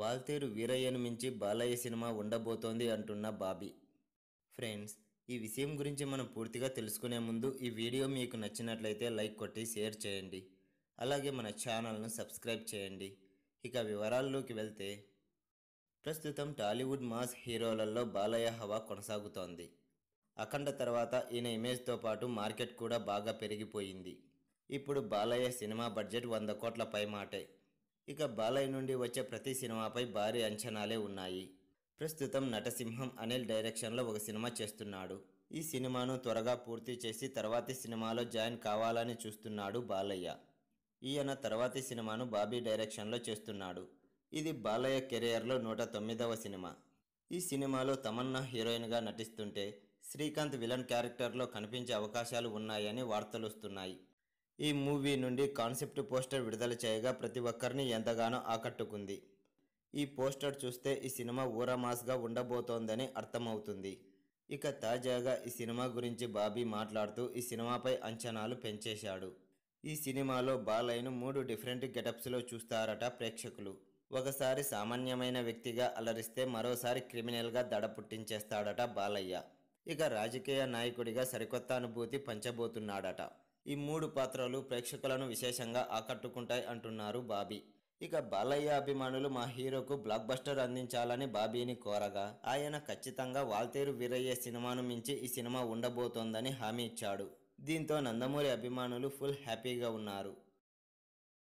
వాల్తేరు వీరయ్యను మించి బాలయ్య సినిమా ఉండబోతోంది అంటున్న బాబీ ఫ్రెండ్స్ ఈ విషయం గురించి మనం పూర్తిగా తెలుసుకునే ముందు ఈ వీడియో మీకు నచ్చినట్లయితే లైక్ కొట్టి షేర్ చేయండి అలాగే మన ఛానల్ను సబ్స్క్రైబ్ చేయండి ఇక వివరాల్లోకి వెళ్తే ప్రస్తుతం టాలీవుడ్ మాస్ హీరోలలో బాలయ్య హవా కొనసాగుతోంది అఖండ తర్వాత ఈయన ఇమేజ్తో పాటు మార్కెట్ కూడా బాగా పెరిగిపోయింది ఇప్పుడు బాలయ్య సినిమా బడ్జెట్ వంద కోట్ల పై మాటే ఇక బాలయ్య నుండి వచ్చే ప్రతి సినిమాపై భారీ అంచనాలే ఉన్నాయి ప్రస్తుతం నటసింహం అనిల్ డైరెక్షన్లో ఒక సినిమా చేస్తున్నాడు ఈ సినిమాను త్వరగా పూర్తి చేసి తర్వాతి సినిమాలో జాయిన్ కావాలని చూస్తున్నాడు బాలయ్య ఈయన తర్వాతి సినిమాను బాబీ డైరెక్షన్లో చేస్తున్నాడు ఇది బాలయ్య కెరియర్లో నూట తొమ్మిదవ సినిమా ఈ సినిమాలో తమన్నా హీరోయిన్గా నటిస్తుంటే శ్రీకాంత్ విలన్ క్యారెక్టర్లో కనిపించే అవకాశాలు ఉన్నాయని వార్తలు వస్తున్నాయి ఈ మూవీ నుండి కాన్సెప్ట్ పోస్టర్ విడుదల చేయగా ప్రతి ఒక్కరిని ఎంతగానో ఆకట్టుకుంది ఈ పోస్టర్ చూస్తే ఈ సినిమా ఊరమాస్గా ఉండబోతోందని అర్థమవుతుంది ఇక తాజాగా ఈ సినిమా గురించి బాబీ మాట్లాడుతూ ఈ సినిమాపై అంచనాలు పెంచేశాడు ఈ సినిమాలో బాలయ్యను మూడు డిఫరెంట్ గెటప్స్లో చూస్తారట ప్రేక్షకులు ఒకసారి సామాన్యమైన వ్యక్తిగా అలరిస్తే మరోసారి క్రిమినల్గా దడ పుట్టించేస్తాడట బాలయ్య ఇక రాజకీయ నాయకుడిగా సరికొత్త అనుభూతి పంచబోతున్నాడట ఈ మూడు పాత్రలు ప్రేక్షకులను విశేషంగా ఆకట్టుకుంటాయి అంటున్నారు బాబీ ఇక బాలయ్య అభిమానులు మా హీరోకు బ్లాక్ బస్టర్ అందించాలని బాబీని కోరగా ఆయన ఖచ్చితంగా వాల్తేరు వీరయ్య సినిమాను మించి ఈ సినిమా ఉండబోతోందని హామీ ఇచ్చాడు దీంతో నందమూరి అభిమానులు ఫుల్ హ్యాపీగా ఉన్నారు